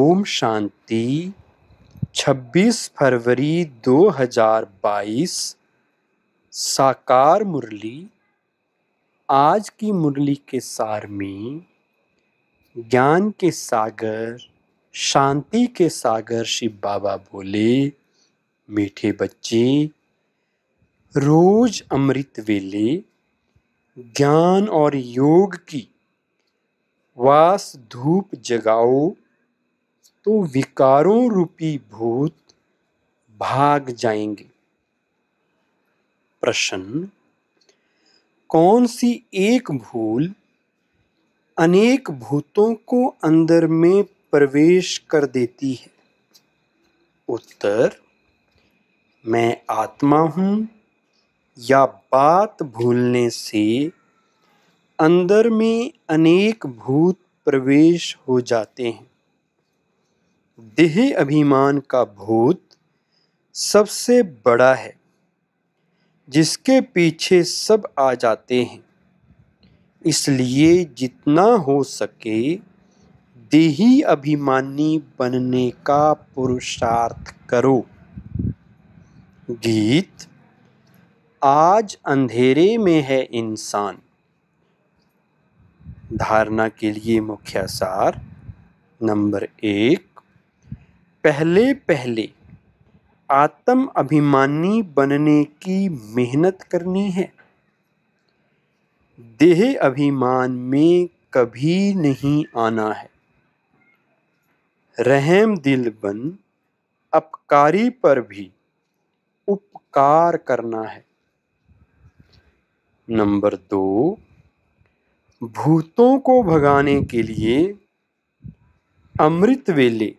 ओम शांति 26 फरवरी 2022 साकार मुरली आज की मुरली के सार में ज्ञान के सागर शांति के सागर शिव बाबा बोले मीठे बच्चे रोज अमृत वेले ज्ञान और योग की वास धूप जगाओ तो विकारों रूपी भूत भाग जाएंगे प्रश्न कौन सी एक भूल अनेक भूतों को अंदर में प्रवेश कर देती है उत्तर मैं आत्मा हूं या बात भूलने से अंदर में अनेक भूत प्रवेश हो जाते हैं देह अभिमान का भूत सबसे बड़ा है जिसके पीछे सब आ जाते हैं इसलिए जितना हो सके देही अभिमानी बनने का पुरुषार्थ करो गीत आज अंधेरे में है इंसान धारणा के लिए मुख्य सार नंबर एक पहले पहले आत्म अभिमानी बनने की मेहनत करनी है देह अभिमान में कभी नहीं आना है रहम दिल बन अपकारी पर भी उपकार करना है नंबर दो भूतों को भगाने के लिए अमृत वेले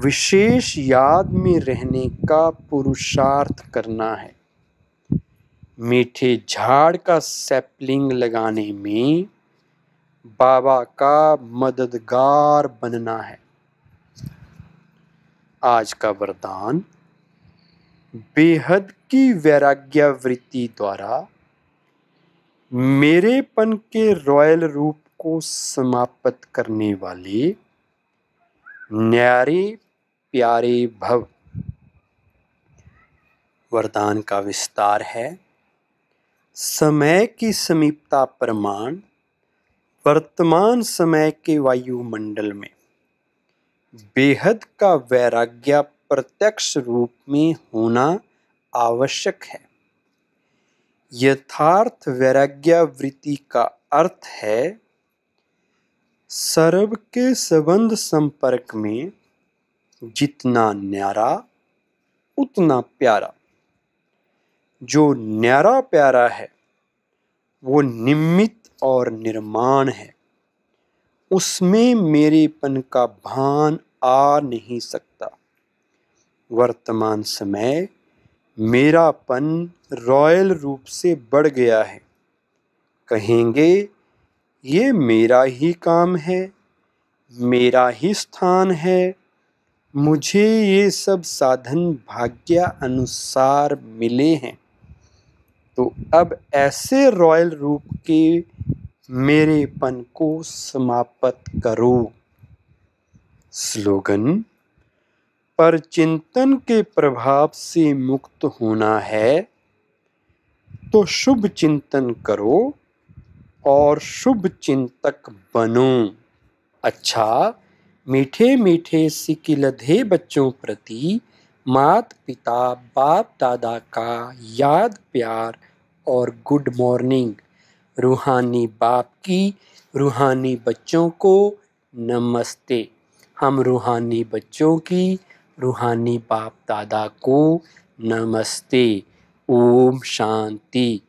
विशेष याद में रहने का पुरुषार्थ करना है मीठे झाड़ का सैपलिंग लगाने में बाबा का मददगार बनना है आज का वरदान बेहद की वृत्ति द्वारा मेरेपन के रॉयल रूप को समाप्त करने वाले न्यारे प्यारे भव वरदान का विस्तार है समय की समीपता प्रमाण वर्तमान समय के वायुमंडल में बेहद का वैराग्य प्रत्यक्ष रूप में होना आवश्यक है यथार्थ वैराग्य वृत्ति का अर्थ है सर्व के संबंध संपर्क में जितना न्यारा उतना प्यारा जो न्यारा प्यारा है वो निमित और निर्माण है उसमें मेरेपन का भान आ नहीं सकता वर्तमान समय मेरापन रॉयल रूप से बढ़ गया है कहेंगे ये मेरा ही काम है मेरा ही स्थान है मुझे ये सब साधन भाग्य अनुसार मिले हैं तो अब ऐसे रॉयल रूप के मेरेपन को समाप्त करो स्लोगन पर चिंतन के प्रभाव से मुक्त होना है तो शुभ चिंतन करो और शुभ चिंतक बनो अच्छा मीठे मीठे सिकिलधे बच्चों प्रति मात पिता बाप दादा का याद प्यार और गुड मॉर्निंग रूहानी बाप की रूहानी बच्चों को नमस्ते हम रूहानी बच्चों की रूहानी बाप दादा को नमस्ते ओम शांति